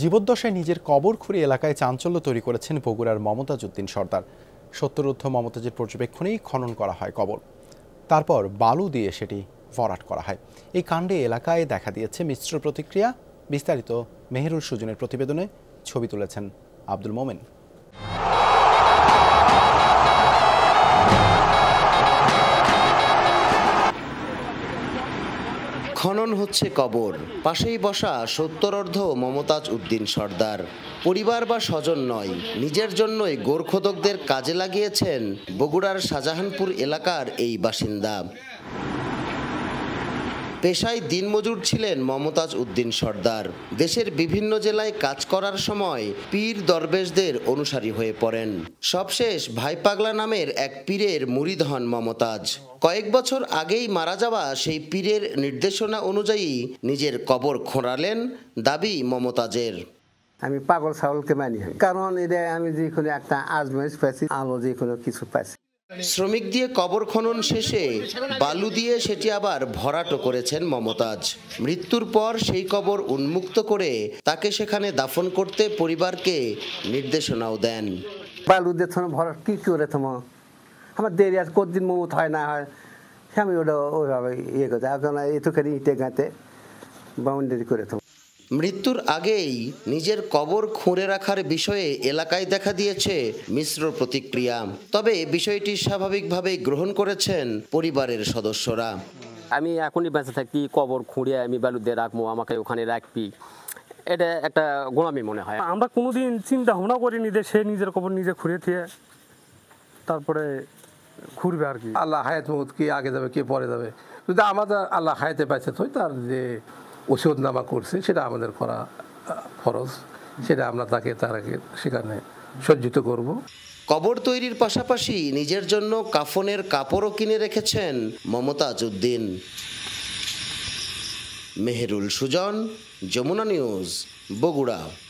জীবদ্দশায় নিজের কবর খুঁড়ে এলাকায় চাঞ্চল্য তৈরি করেছেন বগুড়ার মমতাজউদ্দিন সর্দার সত্যরুদ্ধ মমতাজের পর্যবেক্ষণেই খনন করা হয় কবর তারপর বালু দিয়ে সেটি ভরাট করা হয় এই কাণ্ডে এলাকায় দেখা দিয়েছে মিশ্র প্রতিক্রিয়া বিস্তারিত মেহেরুল সুজনের প্রতিবেদনে ছবি তুলেছেন আব্দুল মোমেন খনন হচ্ছে কবর পাশেই বসা সত্তরর্ধ মমতাজ উদ্দিন সর্দার পরিবার বা স্বজন নয় নিজের জন্যই গোর্খোদকদের কাজে লাগিয়েছেন বগুড়ার শাহজাহানপুর এলাকার এই বাসিন্দা পেশায় দিনমজুর ছিলেন মমতাজ উদ্দিন সর্দার দেশের বিভিন্ন জেলায় কাজ করার সময় পীর দরবেশদের অনুসারী হয়ে পড়েন সবশেষ ভাইপাগলা নামের এক পীরের মুরিদ হন মমতাজ কয়েক বছর আগেই মারা যাওয়া সেই পীরের নির্দেশনা অনুযায়ী নিজের কবর খোঁড়ালেন দাবি মমতাজের আমি পাগল ছাগলকে মানি কারণ এটা আমি যে কোনো একটা আজমাইজ পাইছি আলো যে কোনো কিছু পাইছি শ্রমিক দিয়ে কবর খনন শেষে বালু দিয়ে সেটি আবার ভরাটো করেছেন মমতাজ মৃত্যুর পর সেই কবর উন্মুক্ত করে তাকে সেখানে দাফন করতে পরিবারকে নির্দেশনাও দেন বালু দিয়ে ভরা কি করে তোমা আমার দেরি আর কতদিন মমত হয় না হয় আমি ওটা ওইভাবে ইয়ে করতে এখন এতখানি ইটে গাঁতে বাউন্ডারি করে মৃত্যুর আগেই নিজের কবর খুঁড়ে রাখার বিষয়ে এলাকায় দেখা দিয়েছে মিশ্র প্রতিক্রিয়া তবে বিষয়টি স্বাভাবিকভাবেই গ্রহণ করেছেন পরিবারের সদস্যরা আমি এখনই বেঁচে থাকি কবর খুঁড়ে আমি বালুদের রাখবো আমাকে ওখানে রাখবি এটা একটা গোলামি মনে হয় আমরা কোনোদিন চিন্তা ভাবনা করিনি যে সে নিজের কবর নিজে খুঁড়ে থেকে তারপরে ঘুরবে আর কি আল্লাহ হায়াত মহুদ কে আগে যাবে কে পরে যাবে যদি আমাদের আল্লাহ হায়াতে পাইছে তো তার যে ওষুধনামা করছে সেটা আমাদের করা ফরজ সেটা আমরা তাকে তার আগে সেখানে সজ্জিত করব কবর তৈরির পাশাপাশি নিজের জন্য কাফনের কাপড়ও কিনে রেখেছেন মমতাজ উদ্দিন মেহেরুল সুজন যমুনা নিউজ বগুড়া